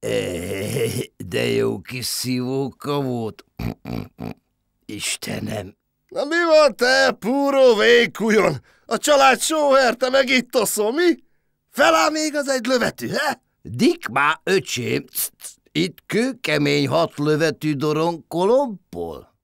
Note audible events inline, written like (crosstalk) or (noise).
(laughs) De jó kis szívóka volt. (clears throat) Istenem. Na mi van te, púró vékujon? A család sóherte meg itt a szomi? Feláll még az egy lövetű, he? Dik már, öcsém, itt kőkemény hat lövetű doron kolompol.